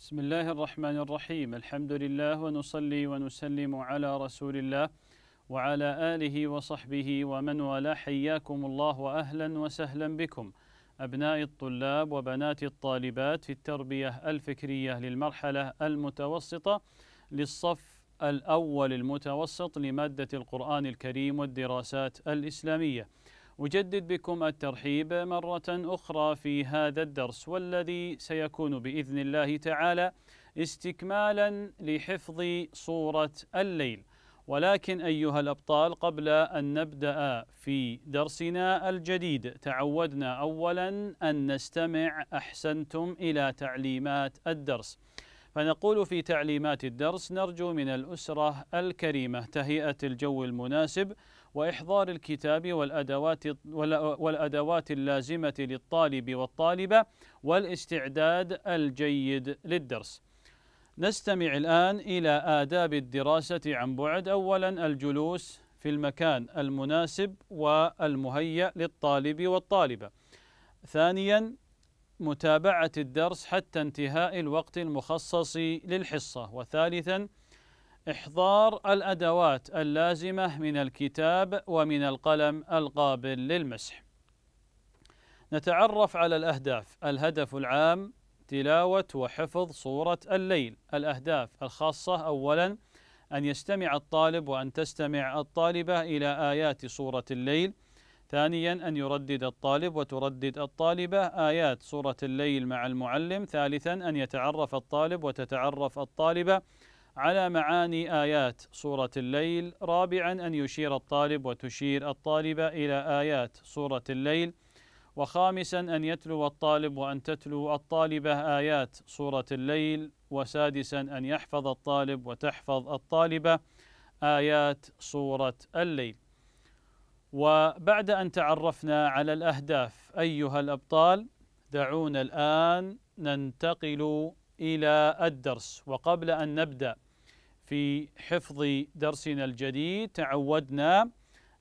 بسم الله الرحمن الرحيم الحمد لله ونصلي ونسلم على رسول الله وعلى آله وصحبه ومن والاه حياكم الله وأهلا وسهلا بكم أبناء الطلاب وبنات الطالبات في التربية الفكرية للمرحلة المتوسطة للصف الأول المتوسط لمادة القرآن الكريم والدراسات الإسلامية أجدد بكم الترحيب مرة أخرى في هذا الدرس والذي سيكون بإذن الله تعالى استكمالا لحفظ صورة الليل ولكن أيها الأبطال قبل أن نبدأ في درسنا الجديد تعودنا أولا أن نستمع أحسنتم إلى تعليمات الدرس فنقول في تعليمات الدرس نرجو من الأسرة الكريمة تهيئة الجو المناسب وإحضار الكتاب والأدوات, والأدوات اللازمة للطالب والطالبة والاستعداد الجيد للدرس نستمع الآن إلى آداب الدراسة عن بعد أولا الجلوس في المكان المناسب والمهيأ للطالب والطالبة ثانيا متابعة الدرس حتى انتهاء الوقت المخصص للحصة وثالثا إحضار الأدوات اللازمة من الكتاب ومن القلم القابل للمسح نتعرف على الأهداف الهدف العام تلاوة وحفظ سورة الليل الأهداف الخاصة أولا أن يستمع الطالب وأن تستمع الطالبة إلى آيات سورة الليل ثانيا أن يردد الطالب وتردد الطالبة آيات سورة الليل مع المعلم ثالثا أن يتعرف الطالب وتتعرف الطالبة على معاني آيات سورة الليل رابعا أن يشير الطالب وتشير الطالبة إلى آيات سورة الليل وخامسا أن يتلو الطالب وأن تتلو الطالبة آيات سورة الليل وسادسا أن يحفظ الطالب وتحفظ الطالبة آيات سورة الليل وبعد أن تعرفنا على الأهداف أيها الأبطال دعونا الآن ننتقل إلى الدرس وقبل أن نبدأ في حفظ درسنا الجديد تعودنا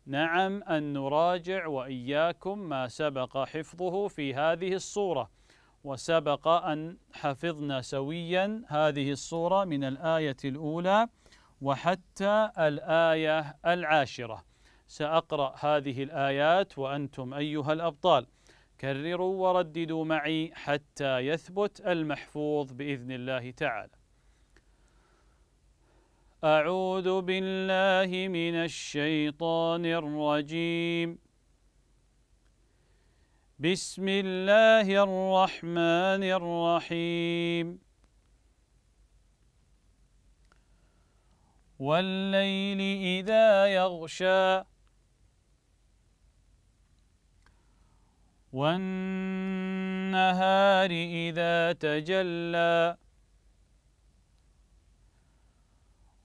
نعم أن نراجع وإياكم ما سبق حفظه في هذه الصورة وسبق أن حفظنا سويا هذه الصورة من الآية الأولى وحتى الآية العاشرة سأقرأ هذه الآيات وأنتم أيها الأبطال كرروا ورددوا معي حتى يثبت المحفوظ بإذن الله تعالى أعوذ بالله من الشيطان الرجيم بسم الله الرحمن الرحيم والليل إذا يغشى والنهار إذا تجلى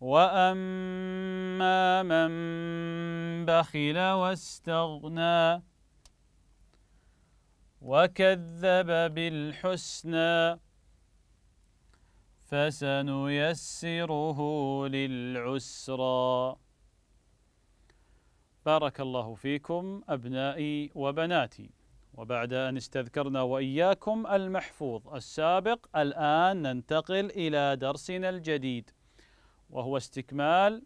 وأما من بخل واستغنى وكذب بالحسنى فسنيسره للعسرى بارك الله فيكم أبنائي وبناتي وبعد أن استذكرنا وإياكم المحفوظ السابق الآن ننتقل إلى درسنا الجديد وهو استكمال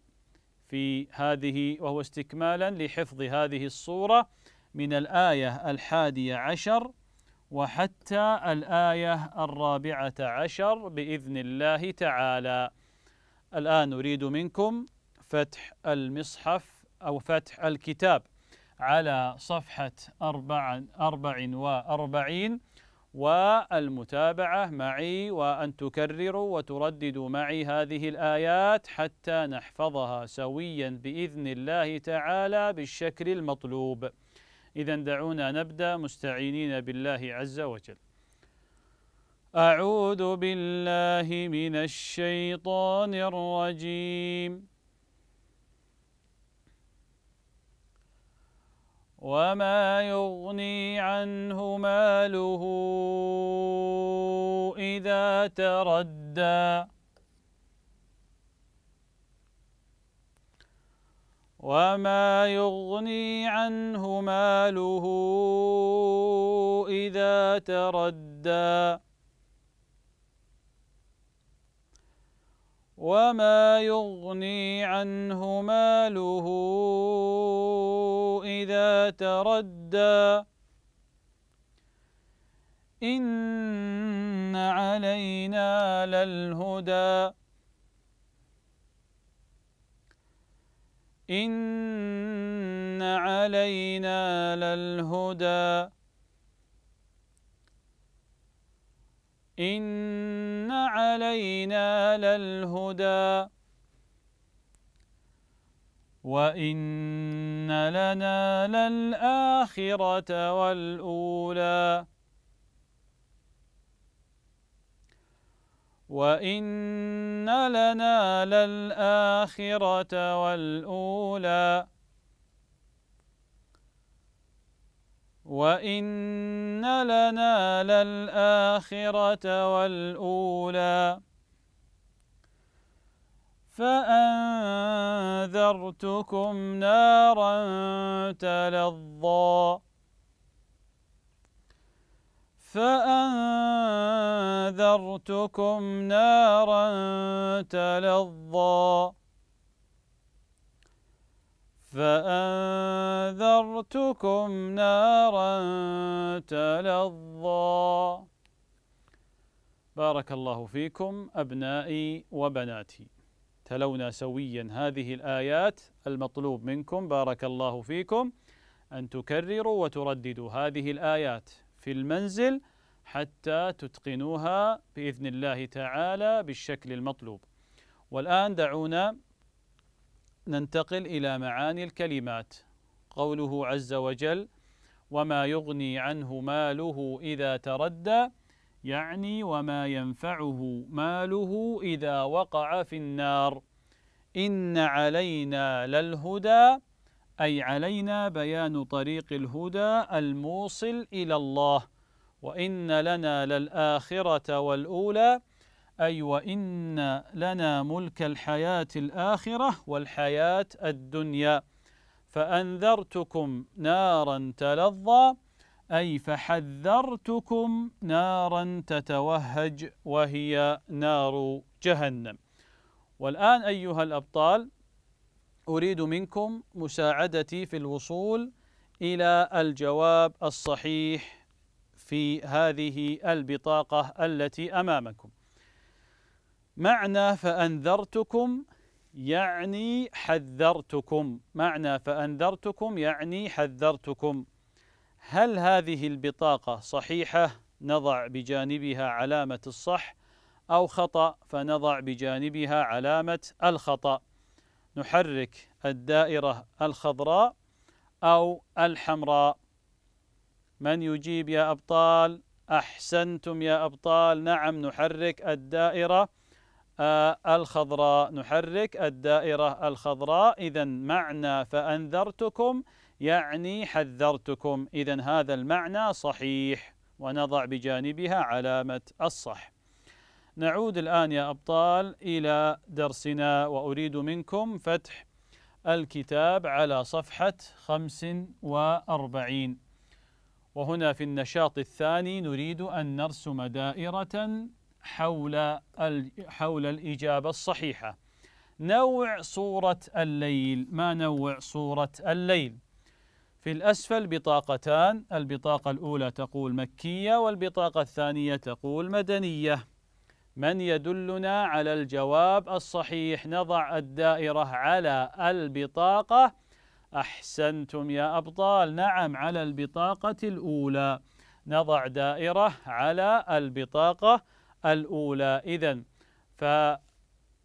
في هذه وهو استكمالا لحفظ هذه الصورة من الآية الحادية عشر وحتى الآية الرابعة عشر بإذن الله تعالى الآن أريد منكم فتح المصحف أو فتح الكتاب على صفحة أربع, أربع وأربعين والمتابعة معي وأن تكرروا وترددوا معي هذه الآيات حتى نحفظها سويا بإذن الله تعالى بالشكل المطلوب إذا دعونا نبدأ مستعينين بالله عز وجل أعوذ بالله من الشيطان الرجيم وما يغني عنه ماله إذا تردى وما يغني عنه ماله إذا تردى وما يغني عنه ماله إذا تردى إن علينا للهدى إن علينا للهدى إن علينا للهدى وإن لنا للآخرة والأولى وإن لنا للآخرة والأولى وإن لنا للآخرة والأولى فأنذرتكم نارا تلظى فأنذرتكم نارا تلظى فأن نارتكم نارا تلظى بارك الله فيكم أبنائي وبناتي تلونا سويا هذه الآيات المطلوب منكم بارك الله فيكم أن تكرروا وترددوا هذه الآيات في المنزل حتى تتقنوها بإذن الله تعالى بالشكل المطلوب والآن دعونا ننتقل إلى معاني الكلمات قوله عز وجل وما يغني عنه ماله إذا تردى يعني وما ينفعه ماله إذا وقع في النار إن علينا للهدى أي علينا بيان طريق الهدى الموصل إلى الله وإن لنا للآخرة والأولى أي وإن لنا ملك الحياة الآخرة والحياة الدنيا فأنذرتكم نارا تلظى أي فحذرتكم نارا تتوهج وهي نار جهنم والآن أيها الأبطال أريد منكم مساعدتي في الوصول إلى الجواب الصحيح في هذه البطاقة التي أمامكم معنى فأنذرتكم يعني حذرتكم معنى فأنذرتكم يعني حذرتكم هل هذه البطاقة صحيحة نضع بجانبها علامة الصح أو خطأ فنضع بجانبها علامة الخطأ نحرك الدائرة الخضراء أو الحمراء من يجيب يا أبطال أحسنتم يا أبطال نعم نحرك الدائرة آه، الخضراء نحرك الدائرة الخضراء إذا معنى فأنذرتكم يعني حذرتكم إذا هذا المعنى صحيح ونضع بجانبها علامة الصح نعود الآن يا أبطال إلى درسنا وأريد منكم فتح الكتاب على صفحة 45 وهنا في النشاط الثاني نريد أن نرسم دائرة حول حول الإجابة الصحيحة نوع صورة الليل ما نوع صورة الليل في الأسفل بطاقتان البطاقة الأولى تقول مكية والبطاقة الثانية تقول مدنية من يدلنا على الجواب الصحيح نضع الدائرة على البطاقة أحسنتم يا أبطال نعم على البطاقة الأولى نضع دائرة على البطاقة الأولى إذا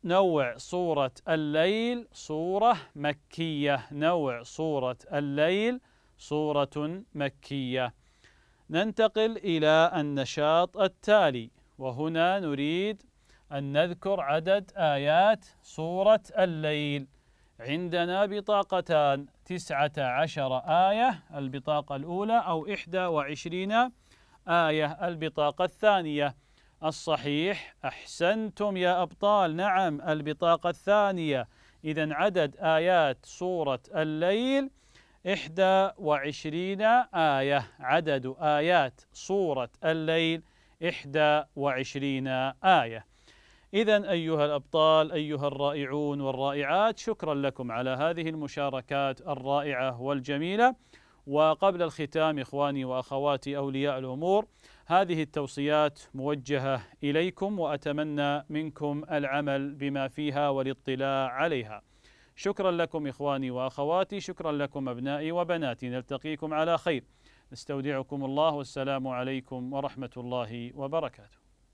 فنوع صورة الليل صورة مكية نوع صورة الليل صورة مكية ننتقل إلى النشاط التالي وهنا نريد أن نذكر عدد آيات سورة الليل عندنا بطاقتان تسعة عشر آية البطاقة الأولى أو إحدى وعشرين آية البطاقة الثانية الصحيح أحسنتم يا أبطال نعم البطاقة الثانية إذا عدد آيات سورة الليل إحدى وعشرين آية عدد آيات سورة الليل إحدى وعشرين آية إذا أيها الأبطال أيها الرائعون والرائعات شكرا لكم على هذه المشاركات الرائعة والجميلة وقبل الختام إخواني وأخواتي أولياء الأمور هذه التوصيات موجهة إليكم وأتمنى منكم العمل بما فيها والاطلاع عليها شكرا لكم إخواني وأخواتي شكرا لكم أبنائي وبناتي نلتقيكم على خير نستودعكم الله والسلام عليكم ورحمة الله وبركاته